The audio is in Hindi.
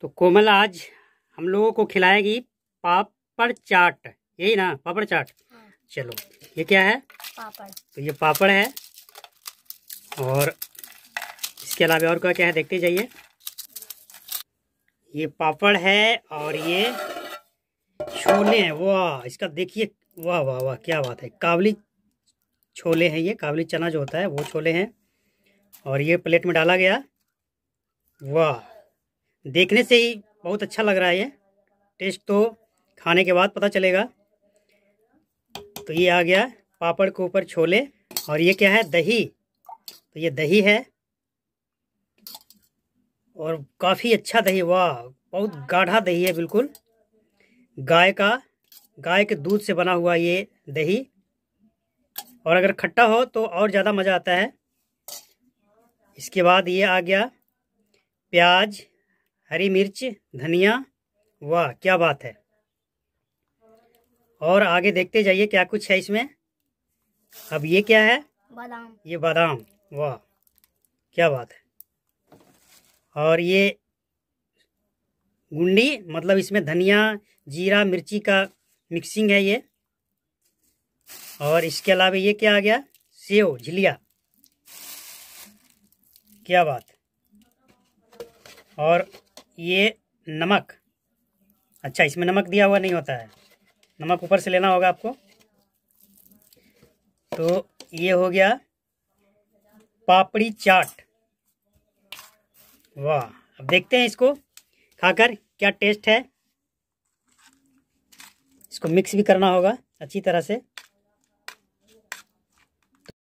तो कोमल आज हम लोगों को खिलाएगी पापड़ चाट यही ना पापड़ चाट हाँ। चलो ये क्या है पापड़ तो ये पापड़ है और इसके अलावा और क्या क्या है देखते जाइए ये पापड़ है और ये छोले हैं वाह इसका देखिए वाह वाह वाह क्या बात है काबली छोले हैं ये काबली चना जो होता है वो छोले हैं और ये प्लेट में डाला गया वाह देखने से ही बहुत अच्छा लग रहा है ये टेस्ट तो खाने के बाद पता चलेगा तो ये आ गया पापड़ के ऊपर छोले और ये क्या है दही तो ये दही है और काफ़ी अच्छा दही वाह बहुत गाढ़ा दही है बिल्कुल गाय का गाय के दूध से बना हुआ ये दही और अगर खट्टा हो तो और ज़्यादा मज़ा आता है इसके बाद ये आ गया प्याज हरी मिर्च धनिया वाह क्या बात है और आगे देखते जाइए क्या कुछ है इसमें अब ये क्या है बादाम ये बादाम वाह क्या बात है और ये गुंडी मतलब इसमें धनिया जीरा मिर्ची का मिक्सिंग है ये और इसके अलावा ये क्या आ गया सेव झिलिया क्या बात और ये नमक अच्छा इसमें नमक दिया हुआ नहीं होता है नमक ऊपर से लेना होगा आपको तो ये हो गया पापड़ी चाट वाह अब देखते हैं इसको खाकर क्या टेस्ट है इसको मिक्स भी करना होगा अच्छी तरह से